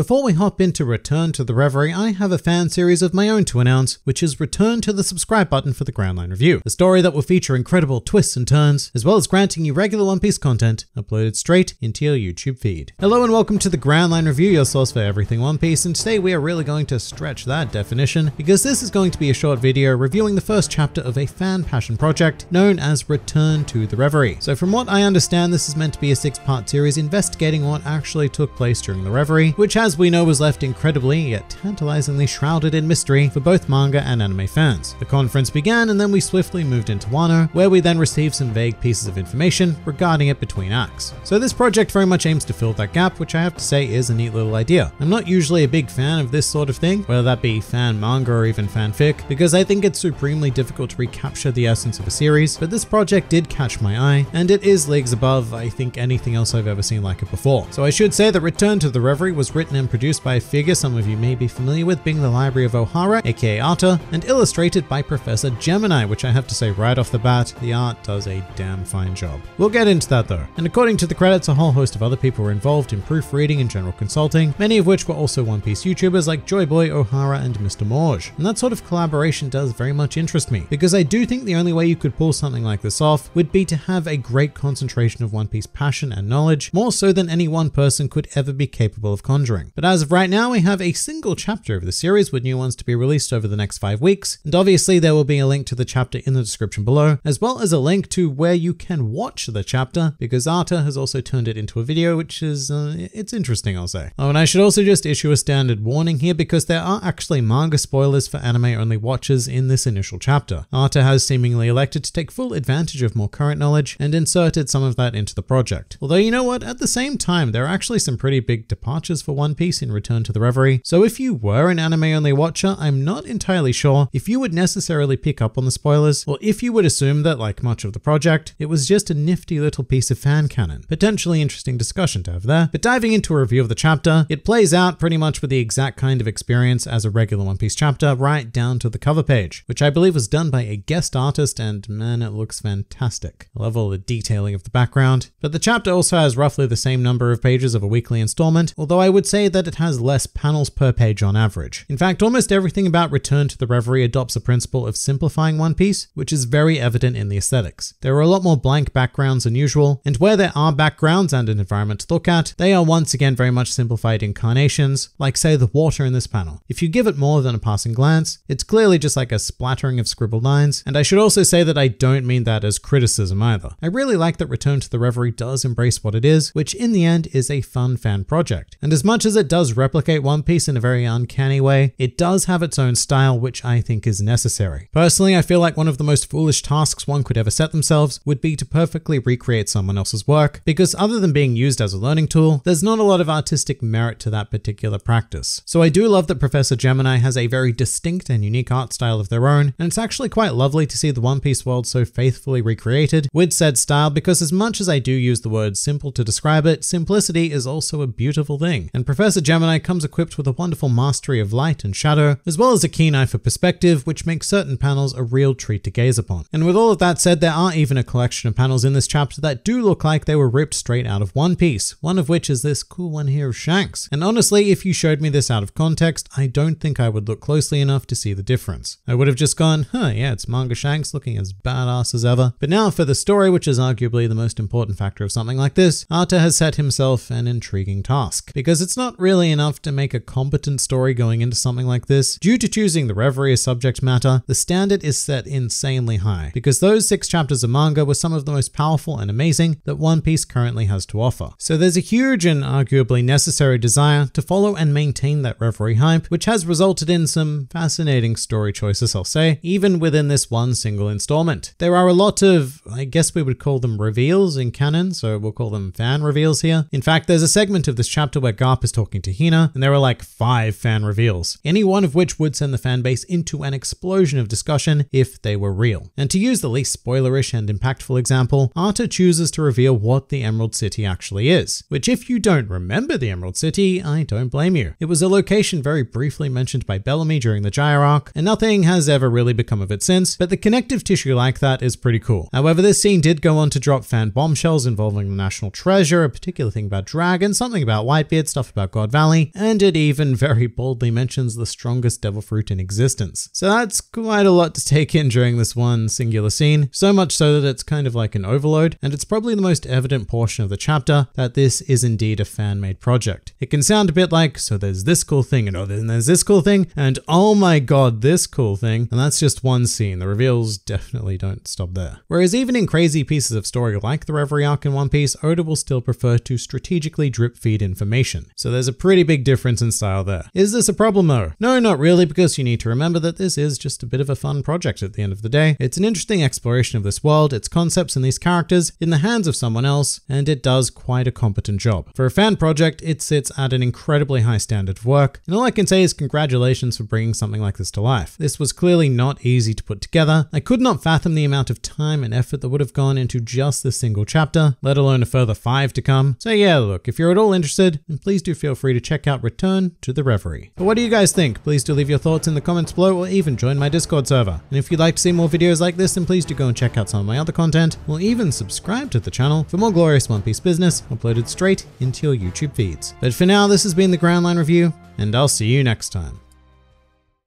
Before we hop into Return to the Reverie, I have a fan series of my own to announce, which is Return to the Subscribe button for the Groundline Review, a story that will feature incredible twists and turns, as well as granting you regular One Piece content uploaded straight into your YouTube feed. Hello and welcome to the Groundline Review, your source for everything One Piece, and today we are really going to stretch that definition, because this is going to be a short video reviewing the first chapter of a fan passion project known as Return to the Reverie. So from what I understand, this is meant to be a six-part series investigating what actually took place during the Reverie, which has as we know was left incredibly yet tantalizingly shrouded in mystery for both manga and anime fans. The conference began and then we swiftly moved into Wano, where we then received some vague pieces of information regarding it between acts. So this project very much aims to fill that gap, which I have to say is a neat little idea. I'm not usually a big fan of this sort of thing, whether that be fan manga or even fanfic, because I think it's supremely difficult to recapture the essence of a series, but this project did catch my eye, and it is leagues above, I think, anything else I've ever seen like it before. So I should say that Return to the Reverie was written written and produced by a figure some of you may be familiar with being the Library of O'Hara, aka Arta, and illustrated by Professor Gemini, which I have to say right off the bat, the art does a damn fine job. We'll get into that though. And according to the credits, a whole host of other people were involved in proofreading and general consulting, many of which were also One Piece YouTubers like Joyboy, O'Hara, and Mr. Morge. And that sort of collaboration does very much interest me, because I do think the only way you could pull something like this off would be to have a great concentration of One Piece passion and knowledge, more so than any one person could ever be capable of conjuring spring. But as of right now, we have a single chapter of the series with new ones to be released over the next five weeks, and obviously there will be a link to the chapter in the description below, as well as a link to where you can watch the chapter, because Arta has also turned it into a video, which is, uh, it's interesting, I'll say. Oh, and I should also just issue a standard warning here, because there are actually manga spoilers for anime-only watchers in this initial chapter. Arta has seemingly elected to take full advantage of more current knowledge and inserted some of that into the project. Although, you know what, at the same time, there are actually some pretty big departures for one one Piece in Return to the Reverie, so if you were an anime only watcher, I'm not entirely sure if you would necessarily pick up on the spoilers, or if you would assume that, like much of the project, it was just a nifty little piece of fan canon. Potentially interesting discussion to have there, but diving into a review of the chapter, it plays out pretty much with the exact kind of experience as a regular One Piece chapter, right down to the cover page, which I believe was done by a guest artist, and man, it looks fantastic. I love all the detailing of the background. But the chapter also has roughly the same number of pages of a weekly installment, although I would say say that it has less panels per page on average. In fact, almost everything about Return to the Reverie adopts a principle of simplifying One Piece, which is very evident in the aesthetics. There are a lot more blank backgrounds than usual, and where there are backgrounds and an environment to look at, they are once again very much simplified incarnations, like say the water in this panel. If you give it more than a passing glance, it's clearly just like a splattering of scribbled lines, and I should also say that I don't mean that as criticism either. I really like that Return to the Reverie does embrace what it is, which in the end is a fun fan project. And as much as as it does replicate One Piece in a very uncanny way, it does have its own style, which I think is necessary. Personally, I feel like one of the most foolish tasks one could ever set themselves would be to perfectly recreate someone else's work, because other than being used as a learning tool, there's not a lot of artistic merit to that particular practice. So I do love that Professor Gemini has a very distinct and unique art style of their own, and it's actually quite lovely to see the One Piece world so faithfully recreated with said style, because as much as I do use the word simple to describe it, simplicity is also a beautiful thing, and Professor Professor Gemini comes equipped with a wonderful mastery of light and shadow, as well as a keen eye for perspective, which makes certain panels a real treat to gaze upon. And with all of that said, there are even a collection of panels in this chapter that do look like they were ripped straight out of One Piece, one of which is this cool one here of Shanks. And honestly, if you showed me this out of context, I don't think I would look closely enough to see the difference. I would have just gone, huh, yeah, it's Manga Shanks looking as badass as ever. But now for the story, which is arguably the most important factor of something like this, Arta has set himself an intriguing task. Because it's not not really enough to make a competent story going into something like this. Due to choosing the Reverie as subject matter, the standard is set insanely high, because those six chapters of manga were some of the most powerful and amazing that One Piece currently has to offer. So there's a huge and arguably necessary desire to follow and maintain that Reverie hype, which has resulted in some fascinating story choices, I'll say, even within this one single installment. There are a lot of, I guess we would call them reveals in canon, so we'll call them fan reveals here. In fact, there's a segment of this chapter where Garp is talking talking to Hina, and there were like five fan reveals, any one of which would send the fanbase into an explosion of discussion if they were real. And to use the least spoilerish and impactful example, Arta chooses to reveal what the Emerald City actually is, which if you don't remember the Emerald City, I don't blame you. It was a location very briefly mentioned by Bellamy during the Gyre arc, and nothing has ever really become of it since, but the connective tissue like that is pretty cool. However, this scene did go on to drop fan bombshells involving the National Treasure, a particular thing about dragons, something about Whitebeard, stuff about God Valley, and it even very boldly mentions the strongest devil fruit in existence. So that's quite a lot to take in during this one singular scene, so much so that it's kind of like an overload, and it's probably the most evident portion of the chapter that this is indeed a fan-made project. It can sound a bit like, so there's this cool thing, and oh, then there's this cool thing, and oh my god, this cool thing, and that's just one scene. The reveals definitely don't stop there. Whereas even in crazy pieces of story like the Reverie arc in One Piece, Oda will still prefer to strategically drip feed information. So so there's a pretty big difference in style there. Is this a problem though? No, not really, because you need to remember that this is just a bit of a fun project at the end of the day. It's an interesting exploration of this world, its concepts and these characters in the hands of someone else, and it does quite a competent job. For a fan project, it sits at an incredibly high standard of work, and all I can say is congratulations for bringing something like this to life. This was clearly not easy to put together. I could not fathom the amount of time and effort that would have gone into just this single chapter, let alone a further five to come. So yeah, look, if you're at all interested, then please do feel free to check out Return to the Reverie. But what do you guys think? Please do leave your thoughts in the comments below or even join my Discord server. And if you'd like to see more videos like this, then please do go and check out some of my other content or even subscribe to the channel for more glorious One Piece business uploaded straight into your YouTube feeds. But for now, this has been the Groundline Review and I'll see you next time.